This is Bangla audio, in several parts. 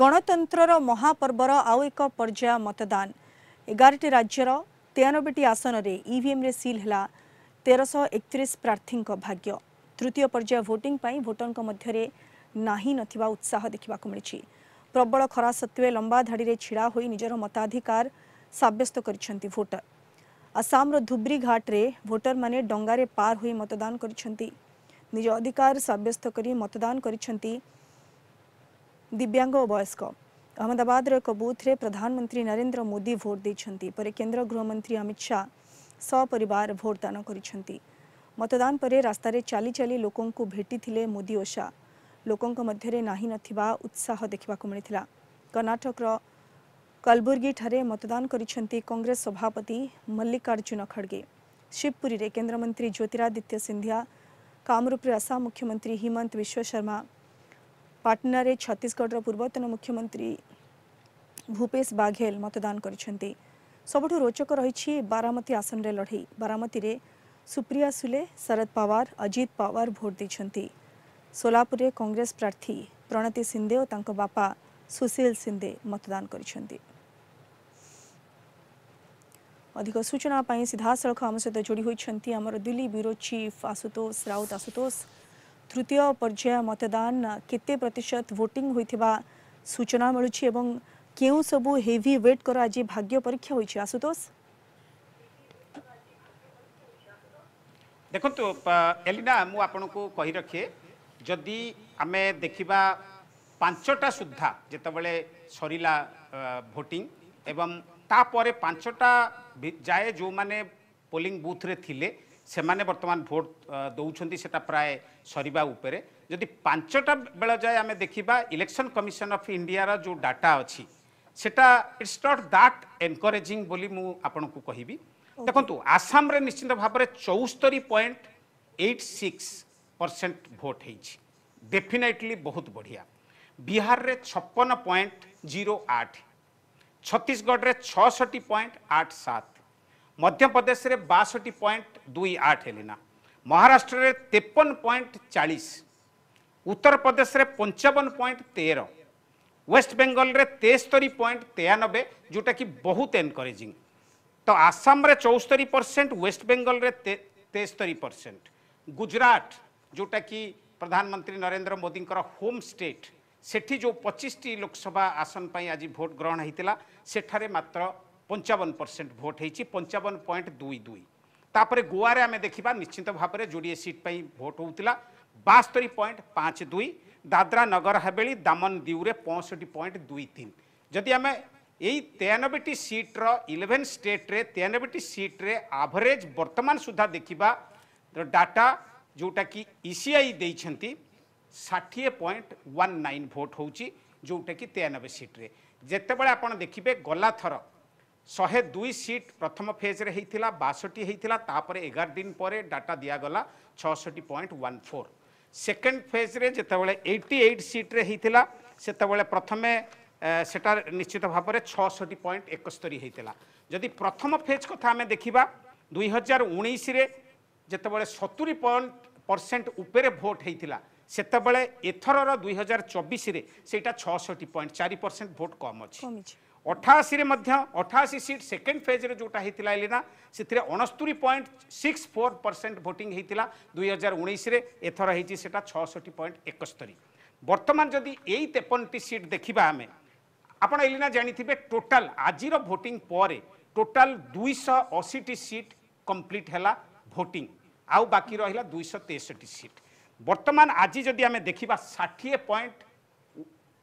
ଗଣତନ୍ତ୍ରର ମହାପର୍ବର ଆଉ ଏକ ପର୍ଯ୍ୟାୟ ମତଦାନ ଏଗାରଟି ରାଜ୍ୟର ତେୟାନବେଟି ଆସନରେ ଇଭିଏମ୍ରେ ସିଲ୍ ହେଲା ତେରଶହ ଏକତିରିଶ ପ୍ରାର୍ଥୀଙ୍କ ଭାଗ୍ୟ ତୃତୀୟ ପର୍ଯ୍ୟାୟ ଭୋଟିଂ ପାଇଁ ଭୋଟରଙ୍କ ମଧ୍ୟରେ ନାହିଁ ନଥିବା ଉତ୍ସାହ ଦେଖିବାକୁ ମିଳିଛି ପ୍ରବଳ ଖରା ସତ୍ତ୍ୱେ ଲମ୍ବା ଧାଡ଼ିରେ ଛିଡ଼ା ହୋଇ ନିଜର ମତାଧିକାର ସାବ୍ୟସ୍ତ କରିଛନ୍ତି ଭୋଟର ଆସାମର ଧୁବ୍ରି ଘାଟରେ ଭୋଟରମାନେ ଡଙ୍ଗାରେ ପାର ହୋଇ ମତଦାନ କରିଛନ୍ତି ନିଜ ଅଧିକାର ସାବ୍ୟସ୍ତ କରି ମତଦାନ କରିଛନ୍ତି दिव्यांग और वयस्क अहमदाबाद एक बूथ में प्रधानमंत्री नरेन्द्र मोदी भोट दे पर केन्द्र गृहमंत्री अमित शाह सपरिवार भोटदान कर मतदान पर रास्त चली चली लोक भेटी थे मोदी और शाह लोकों मध्य नाही नत्साह देखा मिले कर्णाटक कलबुर्गी मतदान कांग्रेस सभापति मल्लिकार्जुन खड़गे शिवपुरी केन्द्रमंत्री ज्योतिरादित्य सिंधिया कामरूप आसाम मुख्यमंत्री हिमंत शर्मा ପାଟନାରେ ଛତିଶଗଡ଼ର ପୂର୍ବତନ ମୁଖ୍ୟମନ୍ତ୍ରୀ ଭୂପେଶ ବାଘେଲ ମତଦାନ କରିଛନ୍ତି ସବୁଠୁ ରୋଚକ ରହିଛି ବାରାମତୀ ଆସନରେ ଲଢ଼େଇ ବାରାମତୀରେ ସୁପ୍ରିୟା ସୁଲେ ଶରଦ ପାୱାର ଅଜିତ ପାୱାର ଭୋଟ ଦେଇଛନ୍ତି ସୋଲାପୁରରେ କଂଗ୍ରେସ ପ୍ରାର୍ଥୀ ପ୍ରଣତି ସିନ୍ଦେ ଓ ତାଙ୍କ ବାପା ସୁଶୀଲ ସିନ୍ଦେ ମତଦାନ କରିଛନ୍ତି ଅଧିକ ସୂଚନା ପାଇଁ ସିଧାସଳଖ ଆମ ସହିତ ଯୋଡ଼ି ହୋଇଛନ୍ତି ଆମର ଦିଲ୍ଲୀ ବ୍ୟୁରୋ ଚିଫ୍ ଆଶୁତୋଷ ରାଉତ ଆଶୁତୋଷ তৃতীয় পর্যায় মতদান কেতে প্রতিশত ভোটিং হয়েছে সূচনা মিলুছি এবং কেউ সবু হেভি ওয়েট কর আজ ভাগ্য পরীক্ষা হয়েছে আশুতোষ ଦେଖନ୍ତୁ ଏଲିନା ମୁଁ ଆପଣଙ୍କୁ କହି ରଖେ ଯଦି ଆମେ ଦେଖିବା ପାଞ୍ଚଟା ସୁଦ୍ଧା ଯେତେବେଳେ ସରିଲା ଭୋଟିଂ ଏବଂ ତାପରେ ପାଞ୍ଚଟା ଯାଏ ଯେଉଁମାନେ ପୋଲିଂ ବୁଥ୍ରେ ଥିଲେ ସେମାନେ ବର୍ତ୍ତମାନ ଭୋଟ ଦେଉଛନ୍ତି ସେଟା ପ୍ରାୟ ସରିବା ଉପରେ ଯଦି ପାଞ୍ଚଟା ବେଳ ଯାଏ ଆମେ ଦେଖିବା ଇଲେକ୍ସନ୍ କମିଶନ୍ ଅଫ୍ ଇଣ୍ଡିଆର ଯେଉଁ ଡାଟା ଅଛି ସେଟା ଇଟ୍ସ ନଟ୍ ଦାଟ୍ ଏନକରେଜିଂ ବୋଲି ମୁଁ ଆପଣଙ୍କୁ କହିବି ଦେଖନ୍ତୁ ଆସାମରେ ନିଶ୍ଚିତ ଭାବରେ ଚଉସ୍ତରୀ point eight six percent vote ହେଇଛି ଡେଫିନେଟଲି ବହୁତ ବଢ଼ିଆ ବିହାରରେ ଛପନ ପଏଣ୍ଟ ଜିରୋ ଆଠ ଛତିଶଗଡ଼ରେ ଛଅଷଠି ପଏଣ୍ଟ ଆଠ ସାତ ମଧ୍ୟପ୍ରଦେଶରେ ବାଷଠି ପଏଣ୍ଟ ଦୁଇ ଆଠ ହେଲିନା ମହାରାଷ୍ଟ୍ରରେ ତେପନ ପଏଣ୍ଟ ଚାଳିଶ ଉତ୍ତରପ୍ରଦେଶରେ ପଞ୍ଚାବନ ପଏଣ୍ଟ ତେର ୱେଷ୍ଟବେଙ୍ଗଲରେ ତେସ୍ତରୀ ପଏଣ୍ଟ ତେୟାନବେ ଯେଉଁଟାକି ବହୁତ ଏନକରେଜିଂ ତ ଆସାମରେ ଚଉସ୍ତରୀ ପରସେଣ୍ଟ ୱେଷ୍ଟବେଙ୍ଗଲରେ ତେସ୍ତରୀ ପରସେଣ୍ଟ ଗୁଜରାଟ ଯେଉଁଟାକି ପ୍ରଧାନମନ୍ତ୍ରୀ ନରେନ୍ଦ୍ର ମୋଦିଙ୍କର ହୋମ୍ ଷ୍ଟେଟ୍ ସେଠି ଯେଉଁ ପଚିଶଟି ଲୋକସଭା ଆସନ ପାଇଁ ଆଜି ଭୋଟ ଗ୍ରହଣ ହୋଇଥିଲା ସେଠାରେ ମାତ୍ର পঞ্চাবন পরসেন্ট ভোট হয়েছি পঞ্চাবন পয়েন্ট দুই দুই তাপরে গোয়ারে আমি দেখিবা নিশ্চিত ভাবে যোড়িয়ে সিট পাই ভোট হউতিলা বাস্তরি পয়েন্ট পাঁচ দুই দাদরা নগর হাভেলি দামন দিউরে পঁয়ষঠি পয়েন্ট দুই তিন যদি আমি এই তেয়ানবেটি সিট্র ইলেভেন স্টেট্রে তেয়ানবেটি সিট্রে আভরেজ বর্তমান সুদ্ধা দেখিবা ডাটা ଯେଉଁଟାକି ଇ ସି ଆଇ ଦେଇଛନ୍ତି ଷାଠିଏ ପଏଣ୍ଟ ୱାନ୍ ନାଇନ୍ ଭୋଟ୍ ହେଉଛି ଯେଉଁଟାକି ତେୟାନବେ ସିଟ୍ରେ ଯେତେବେଳେ ଆପଣ ଦେଖିବେ ଗଲାଥର ଶହେ ଦୁଇ ସିଟ୍ ପ୍ରଥମ ଫେଜ୍ରେ ହେଇଥିଲା ବାଷଠି ହେଇଥିଲା ତାପରେ ଏଗାର ଦିନ ପରେ ଡାଟା ଦିଆଗଲା ଛଅଷଠି ପଏଣ୍ଟ ୱାନ୍ ଫୋର୍ ସେକେଣ୍ଡ ଫେଜ୍ରେ ଯେତେବେଳେ ଏଇଟି ଏଇଟ୍ ସିଟ୍ରେ ହେଇଥିଲା ସେତେବେଳେ ପ୍ରଥମେ ସେଟା ନିଶ୍ଚିତ ଭାବରେ ଛଅଷଠି ପଏଣ୍ଟ ଏକସ୍ତରୀ ହେଇଥିଲା ଯଦି ପ୍ରଥମ ଫେଜ୍ କଥା ଆମେ ଦେଖିବା ଦୁଇହଜାର ଉଣେଇଶରେ ଯେତେବେଳେ ସତୁରି ପଏଣ୍ଟ ପରସେଣ୍ଟ ଉପରେ ଭୋଟ୍ ହେଇଥିଲା ସେତେବେଳେ ଏଥରର ଦୁଇହଜାର ଚବିଶରେ ସେଇଟା ଛଅଷଠି ପଏଣ୍ଟ ଚାରି ପରସେଣ୍ଟ ଭୋଟ୍ କମ୍ ଅଛି ଅଠାଅଶୀରେ ମଧ୍ୟ ଅଠାଅଶୀ ସିଟ୍ ସେକେଣ୍ଡ ଫେଜ୍ରେ ଯେଉଁଟା ହେଇଥିଲା ଏଲିନା ସେଥିରେ ଅଣସ୍ତୁରି point six four percent voting ହେଇଥିଲା ଦୁଇ ହଜାର ଉଣେଇଶରେ ଏଥର ହେଇଛି ସେଇଟା ଛଅଷଠି ପଏଣ୍ଟ ଏକସ୍ତରୀ ବର୍ତ୍ତମାନ ଯଦି ଏଇ ତେପନଟି ସିଟ୍ ଦେଖିବା ଆମେ ଆପଣ ଏଲିନା ଜାଣିଥିବେ ଟୋଟାଲ ଆଜିର ଭୋଟିଂ ପରେ ଟୋଟାଲ ଦୁଇଶହ ଅଶୀଟି ସିଟ୍ କମ୍ପ୍ଲିଟ୍ ହେଲା ଭୋଟିଂ ଆଉ ବାକି ରହିଲା ଦୁଇଶହ ତେଷଠି ସିଟ୍ ବର୍ତ୍ତମାନ ଆଜି ଯଦି ଆମେ ଦେଖିବା ଷାଠିଏ ପଏଣ୍ଟ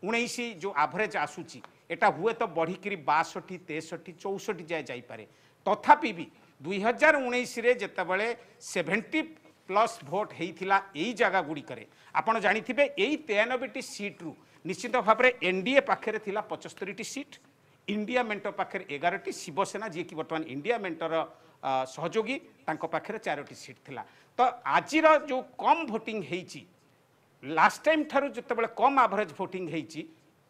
ଉଣେଇଶ ଯେଉଁ ଆଭରେଜ୍ ଆସୁଛି এটা হুয়েত বড়িকি বাষঠি তেষঠি চৌষঠি যায় যাইপরে তথাপি বি দুই হাজার উনিশে যেতবে সেভেন্টি প্লস ভোট হয়েছিল এই জায়গাগুড়িকরে আপনার জাঁথিবে এই তেয়ানবেটি সিট্রু নিশ্চিত ভাবে এনডিএ পাখে লা পঁচস্তরিটি সিট ইন্ডিয়া মেন্ট পাখে এগারোটি শিবসেনা যিনি বর্তমান ইন্ডিয়া মেন্টর সহযোগী তাঁর পাখে চারোটি সিট লা তো আজর যে কম ভোটিং হয়েছি লাস্ট টাইম ঠার যেতবে কম আভরেজ ভোটিং হয়েছি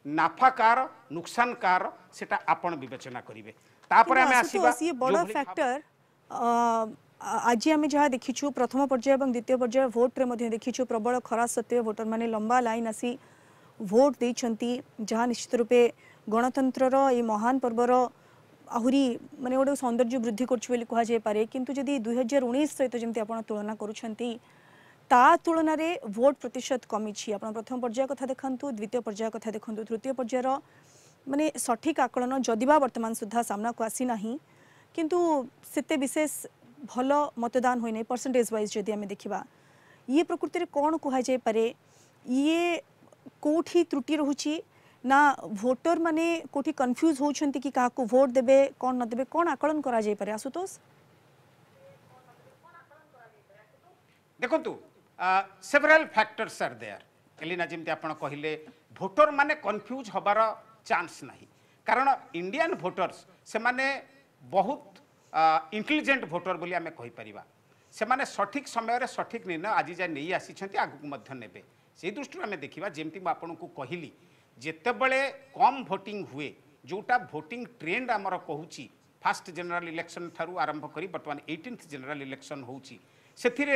नाफा कार नुकसान कार সেটা আপন বিবেচনা করিবে তারপরে আমি আসিবা সি বড় ফ্যাক্টর আজ আমি যা দেখিছু প্রথম পর্যায়ে এবং দ্বিতীয় পর্যায়ে ভোটরে মধ্যে দেখিছু প্রবল খরা সত্ত্বে ভোটর মানে লম্বা লাইন আসি ভোট দিয়েছন্তি যা নিশ্চিত রূপে গণতন্ত্রর এই মহান পর্বর আহুরি মানে গোটে সৌন্দর্য বৃদ্ধি করছে বলে কুহযাই পারে কিন্তু যদি দুই হাজার উনিশ সহিত যেমন আপনার তুলনা করছেন तालन में भोट प्रतिशत कमी प्रथम पर्याय कथ देखु द्वितीय पर्याय कथ देखु तृतीय पर्यायर मानने सठिक आकलन जदिवा बर्तमान सुधा सामना को आसीना किंतु सेते विशेष भल मतदान होना परसेंटेज वाइज जदि देखा ये प्रकृति में कौन कह पाए ये कौटी त्रुटि रोचे ना भोटर मैंने कौटी कन्फ्यूज हो कि क्या भोट देवे कौन न देवे कौन आकलन कर आशुतोष देखो तू several factors are there Elina ଯେମିତି ଆପଣ କହିଲେ ଭୋଟରମାନେ କନଫ୍ୟୁଜ୍ ହେବାର ଚାନ୍ସ ନାହିଁ କାରଣ ଇଣ୍ଡିଆନ୍ ଭୋଟର୍ସ ସେମାନେ ବହୁତ ଇଣ୍ଟେଲିଜେଣ୍ଟ ଭୋଟର ବୋଲି ଆମେ କହିପାରିବା ସେମାନେ ସଠିକ୍ ସମୟରେ ସଠିକ୍ ନିର୍ଣ୍ଣୟ ଆଜି ଯାଏ ନେଇ ଆସିଛନ୍ତି ଆଗକୁ ମଧ୍ୟ ନେବେ ସେହି ଦୃଷ୍ଟିରୁ ଆମେ ଦେଖିବା ଯେମିତି ମୁଁ ଆପଣଙ୍କୁ କହିଲି ଯେତେବେଳେ କମ୍ ଭୋଟିଂ ହୁଏ ଯେଉଁଟା ଭୋଟିଂ ଟ୍ରେଣ୍ଡ ଆମର କହୁଛି ଫାର୍ଷ୍ଟ ଜେନେରାଲ ଇଲେକ୍ସନ୍ ଠାରୁ ଆରମ୍ଭ କରି ବର୍ତ୍ତମାନ ଏଇଟିନ୍ଥ ଜେନେରାଲ ଇଲେକ୍ସନ୍ ହେଉଛି ସେଥିରେ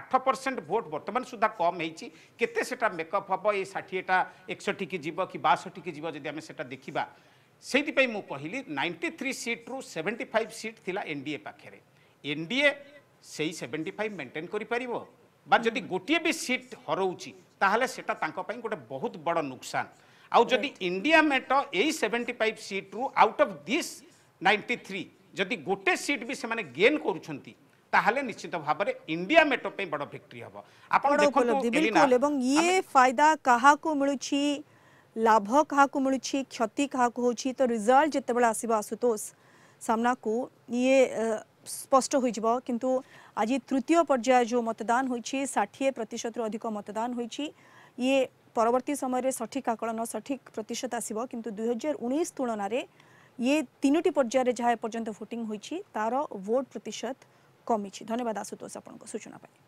আঠ পরসেন্ট ভোট বর্তমান সুদ্ধা কম হয়েছি কেতে সেটা মেকঅপ হব এই ষাঠিয়েটা একষঠিকি যাব কি বাষঠিকি যাব যদি আমি সেটা দেখিবা সেইপাই মু কহিলি নাইন্টি থ্রি সিট্রু সেভেন্টি ফাইভ সিট লা এনডিএ পাখে এনডিএ সেই সেভেন্টি ফাইভ মেন্টেন করে পাব বা যদি গোটিয়ে বি সিট হরৌছি তাহলে সেটা তাঁক গোটে বহুত বড় নুকসান আউ যদি ইন্ডিয়া মেট এই সেভেন্টি ফাইভ সিট্রু out of this ninety three যদি গোটে সিট বি সে গেন করছেন ताहले निश्चित भाव इंडिया मेट्रो बड़ फैक्ट्री हम आप ये फायदा क्या लाभ क्या क्षति क्या तो रिजल्ट जिते बड़े सामना को ये स्पष्ट हो किंतु आज तृतीय पर्याय जो मतदान होाठी प्रतिशत रु अधिक मतदान ये परवर्त समय सठिक आकलन सठिक प्रतिशत आसव कि दुई हजार उन्नीस तुलन ये तीनो पर्यायर जहाँ एपर्तंत भोटिंग तार वोट प्रतिशत କମିଛି ଧନ୍ୟବାଦ ଆଶୁତୋଷ ଆପଣଙ୍କ ସୂଚନା ପାଇଁ